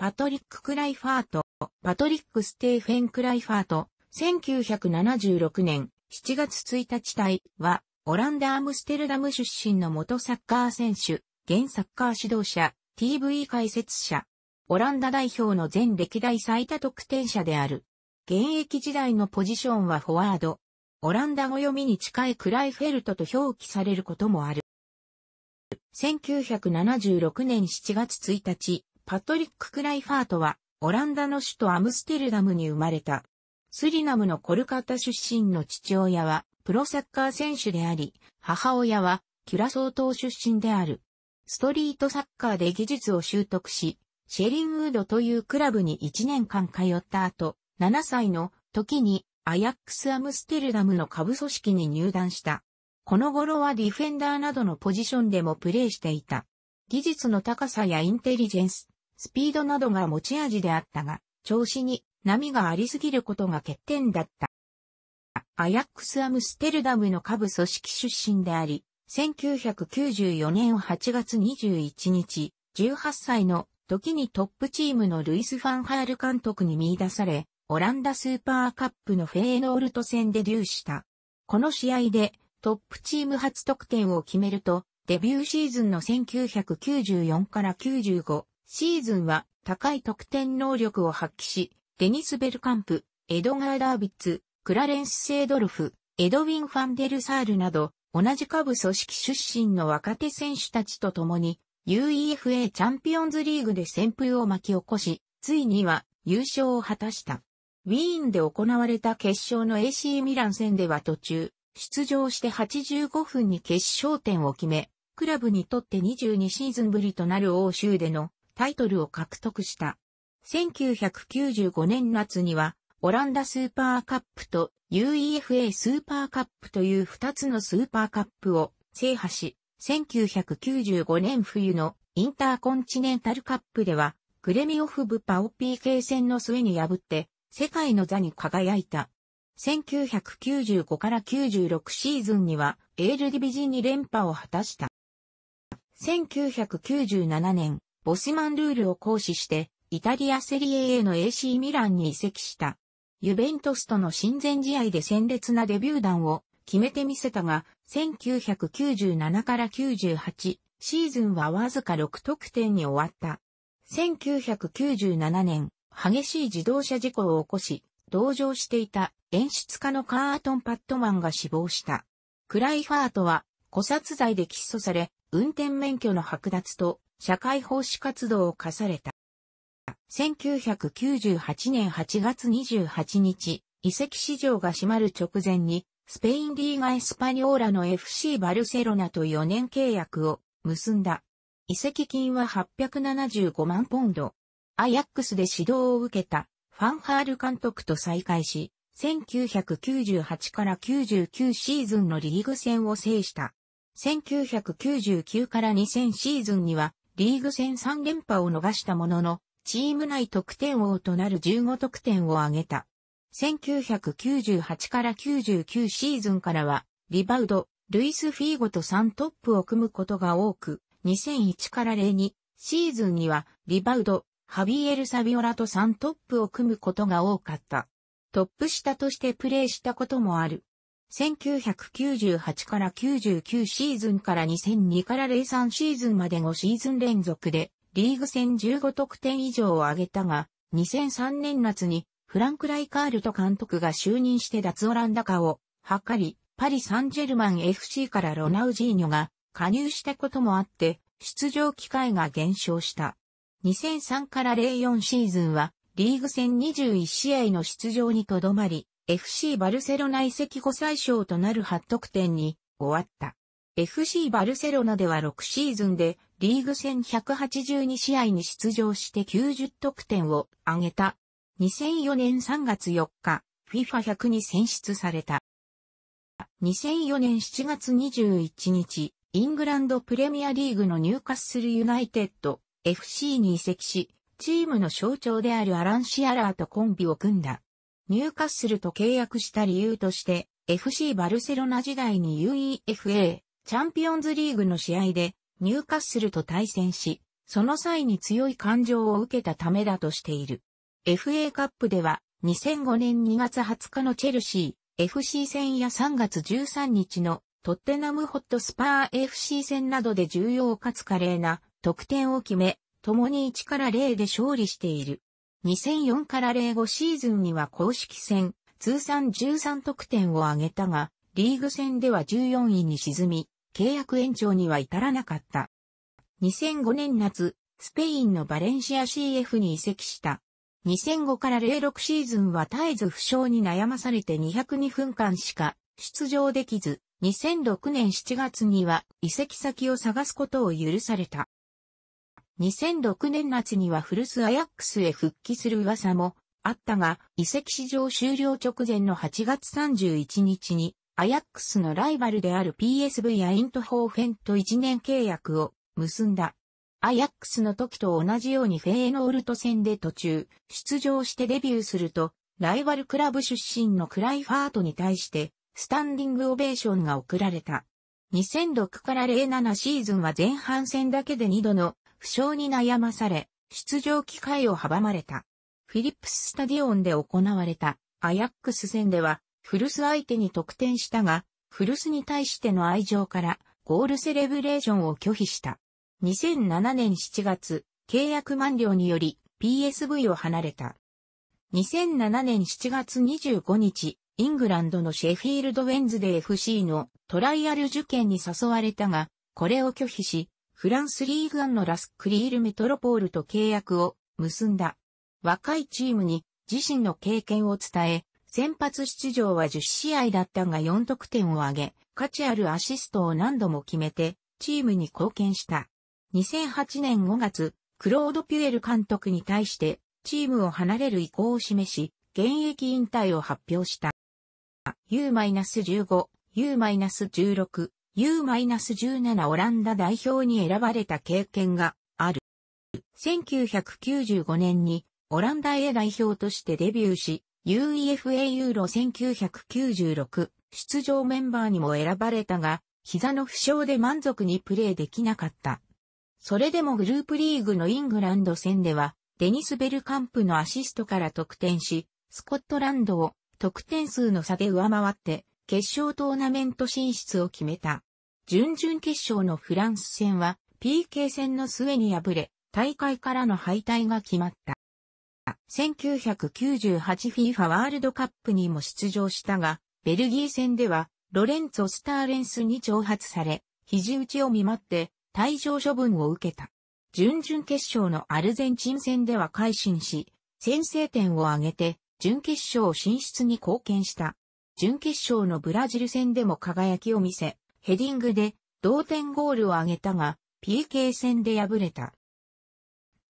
パトリック・クライファート、パトリック・ステーフェン・クライファート、1976年7月1日隊は、オランダ・アムステルダム出身の元サッカー選手、現サッカー指導者、TV 解説者、オランダ代表の全歴代最多得点者である。現役時代のポジションはフォワード。オランダ語読みに近いクライフェルトと表記されることもある。1976年7月1日、パトリック・クライファートは、オランダの首都アムステルダムに生まれた。スリナムのコルカタ出身の父親は、プロサッカー選手であり、母親は、キュラソー島出身である。ストリートサッカーで技術を習得し、シェリンウードというクラブに1年間通った後、7歳の時にアヤックスアムステルダムの下部組織に入団した。この頃はディフェンダーなどのポジションでもプレーしていた。技術の高さやインテリジェンス、スピードなどが持ち味であったが、調子に波がありすぎることが欠点だった。アヤックス・アムステルダムの下部組織出身であり、1994年8月21日、18歳の時にトップチームのルイス・ファンハール監督に見出され、オランダスーパーカップのフェーノールト戦でデューした。この試合でトップチーム初得点を決めると、デビューシーズンの1994から95シーズンは高い得点能力を発揮し、デニス・ベルカンプ、エドガー・ダービッツ、クラレンス・セイドルフ、エドウィン・ファンデル・サールなど、同じ下部組織出身の若手選手たちと共に、UEFA チャンピオンズリーグで旋風を巻き起こし、ついには優勝を果たした。ウィーンで行われた決勝の AC ミラン戦では途中、出場して85分に決勝点を決め、クラブにとって22シーズンぶりとなる欧州でのタイトルを獲得した。1995年夏には、オランダスーパーカップと UEFA スーパーカップという2つのスーパーカップを制覇し、1995年冬のインターコンチネンタルカップでは、グレミオフブパオ PK 戦の末に破って、世界の座に輝いた。1995から96シーズンには、エールディビジンに連覇を果たした。1997年、ボスマンルールを行使して、イタリアセリエ A の AC ミランに移籍した。ユベントスとの親善試合で鮮烈なデビュー弾を決めてみせたが、1997から98シーズンはわずか6得点に終わった。1997年、激しい自動車事故を起こし、同乗していた演出家のカートン・パットマンが死亡した。クライファートは、古殺罪で起訴され、運転免許の剥奪と社会奉仕活動を課された。1998年8月28日、遺跡市場が閉まる直前に、スペインリーガエスパニョーラの FC バルセロナと4年契約を結んだ。遺跡金は875万ポンド。アヤックスで指導を受けたファンハール監督と再会し、1998から99シーズンのリーグ戦を制した。1999から2000シーズンにはリーグ戦3連覇を逃したものの、チーム内得点王となる15得点を挙げた。1998から99シーズンからは、リバウド、ルイス・フィーゴと3トップを組むことが多く、2001から02シーズンには、リバウド、ハビエル・サビオラと3トップを組むことが多かった。トップ下としてプレーしたこともある。1998から99シーズンから2002から03シーズンまで5シーズン連続でリーグ戦15得点以上を挙げたが、2003年夏にフランク・ライカールト監督が就任して脱オランダ化を図り、パリ・サンジェルマン FC からロナウジーニョが加入したこともあって、出場機会が減少した。2003から04シーズンは、リーグ戦21試合の出場にとどまり、FC バルセロナ移籍後最小となる8得点に終わった。FC バルセロナでは6シーズンでリーグ戦182試合に出場して90得点を挙げた。2004年3月4日、FIFA100 に選出された。2004年7月21日、イングランドプレミアリーグの入荷するユナイテッド FC に移籍し、チームの象徴であるアラン・シアラーとコンビを組んだ。ニューカッスルと契約した理由として、FC バルセロナ時代に UEFA チャンピオンズリーグの試合でニューカッスルと対戦し、その際に強い感情を受けたためだとしている。FA カップでは2005年2月20日のチェルシー FC 戦や3月13日のトッテナムホットスパー FC 戦などで重要かつ華麗な得点を決め、共に1から0で勝利している。2004から05シーズンには公式戦、通算13得点を挙げたが、リーグ戦では14位に沈み、契約延長には至らなかった。2005年夏、スペインのバレンシア CF に移籍した。2005から06シーズンは絶えず負傷に悩まされて202分間しか出場できず、2006年7月には移籍先を探すことを許された。2006年夏には古巣アヤックスへ復帰する噂もあったが、移籍市場終了直前の8月31日に、アヤックスのライバルである PSV やイントホーフェンと1年契約を結んだ。アヤックスの時と同じようにフェーノールト戦で途中、出場してデビューすると、ライバルクラブ出身のクライファートに対して、スタンディングオベーションが送られた。2006から07シーズンは前半戦だけで2度の負傷に悩まされ、出場機会を阻まれた。フィリップススタディオンで行われたアヤックス戦では、フルス相手に得点したが、フルスに対しての愛情からゴールセレブレーションを拒否した。2007年7月、契約満了により PSV を離れた。2007年7月25日、イングランドのシェフィールド・ウェンズデ FC のトライアル受験に誘われたが、これを拒否し、フランスリーグアンのラスクリールメトロポールと契約を結んだ。若いチームに自身の経験を伝え、先発出場は10試合だったが4得点を挙げ、価値あるアシストを何度も決めて、チームに貢献した。2008年5月、クロード・ピュエル監督に対して、チームを離れる意向を示し、現役引退を発表した。U-15、U-16、U-17 オランダ代表に選ばれた経験がある。1995年にオランダ A 代表としてデビューし、UEFA ユーロ1996出場メンバーにも選ばれたが、膝の負傷で満足にプレーできなかった。それでもグループリーグのイングランド戦では、デニス・ベルカンプのアシストから得点し、スコットランドを得点数の差で上回って決勝トーナメント進出を決めた。準々決勝のフランス戦は PK 戦の末に敗れ、大会からの敗退が決まった。1998FIFA ワールドカップにも出場したが、ベルギー戦では、ロレンツォ・スターレンスに挑発され、肘打ちを見舞って、退場処分を受けた。準々決勝のアルゼンチン戦では改心し、先制点を挙げて、準決勝進出に貢献した。準決勝のブラジル戦でも輝きを見せ、ヘディングで同点ゴールを挙げたが、PK 戦で敗れた。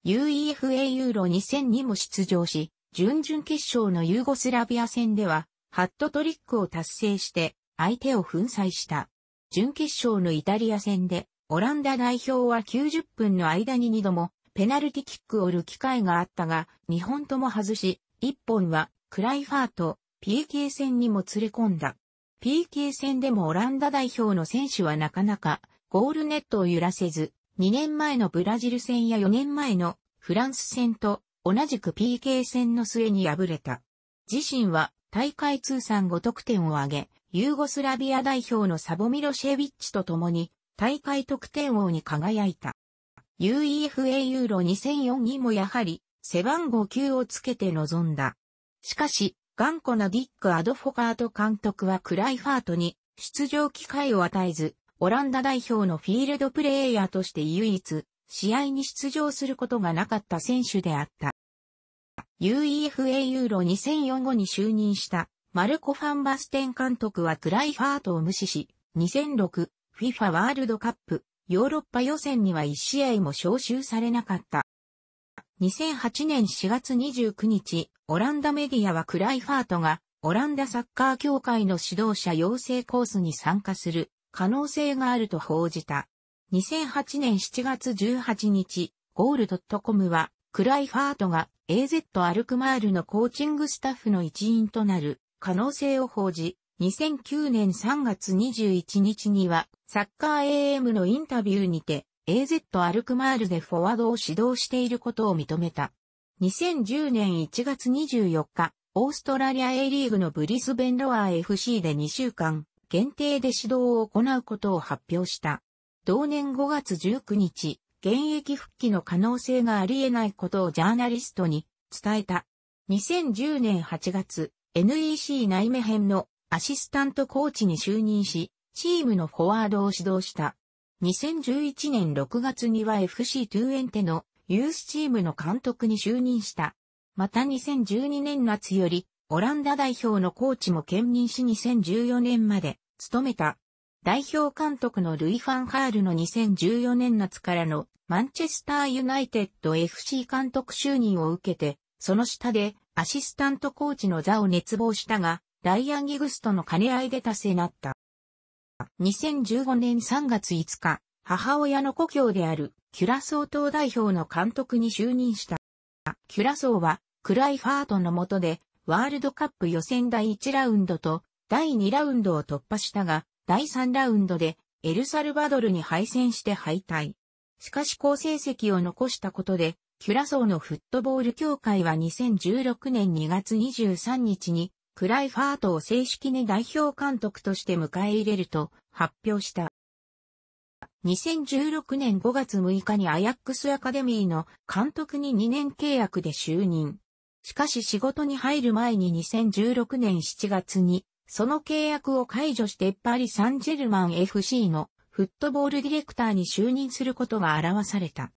UEFA ユーロ2 0 0にも出場し、準々決勝のユーゴスラビア戦では、ハットトリックを達成して相手を粉砕した。準決勝のイタリア戦で、オランダ代表は90分の間に2度もペナルティキックを売る機会があったが、2本とも外し、1本はクライファーと PK 戦にも連れ込んだ。PK 戦でもオランダ代表の選手はなかなかゴールネットを揺らせず、2年前のブラジル戦や4年前のフランス戦と同じく PK 戦の末に敗れた。自身は大会通算5得点を挙げ、ユーゴスラビア代表のサボミロシェビッチと共に大会得点王に輝いた。UEFA ユーロ2004にもやはり背番号9をつけて臨んだ。しかし、頑固なディック・アドフォカート監督はクライファートに出場機会を与えず、オランダ代表のフィールドプレイヤーとして唯一、試合に出場することがなかった選手であった。UEFA ユーロ2004後に就任したマルコ・ファンバステン監督はクライファートを無視し、2006 FIFA ワールドカップヨーロッパ予選には1試合も招集されなかった。2008年4月29日、オランダメディアはクライファートが、オランダサッカー協会の指導者養成コースに参加する可能性があると報じた。2008年7月18日、ゴールドットコムは、クライファートが AZ アルクマールのコーチングスタッフの一員となる可能性を報じ、2009年3月21日には、サッカー AM のインタビューにて、AZ アルクマールでフォワードを指導していることを認めた。2010年1月24日、オーストラリア A リーグのブリスベンロア FC で2週間、限定で指導を行うことを発表した。同年5月19日、現役復帰の可能性があり得ないことをジャーナリストに伝えた。2010年8月、NEC 内目編のアシスタントコーチに就任し、チームのフォワードを指導した。2011年6月には FC トゥエンテのユースチームの監督に就任した。また2012年夏より、オランダ代表のコーチも兼任し2014年まで務めた。代表監督のルイ・ファンハールの2014年夏からのマンチェスター・ユナイテッド FC 監督就任を受けて、その下でアシスタントコーチの座を熱望したが、ライアン・ギグスとの兼ね合いで達成なった。2015年3月5日、母親の故郷であるキュラソー島代表の監督に就任した。キュラソーはクライファートの下でワールドカップ予選第1ラウンドと第2ラウンドを突破したが、第3ラウンドでエルサルバドルに敗戦して敗退。しかし好成績を残したことで、キュラソーのフットボール協会は2016年2月23日にクライファートを正式に代表監督として迎え入れると、発表した。2016年5月6日にアヤックスアカデミーの監督に2年契約で就任。しかし仕事に入る前に2016年7月に、その契約を解除してパリ・サンジェルマン FC のフットボールディレクターに就任することが表された。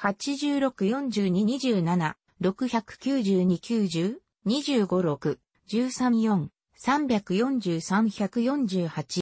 8642276990256134343148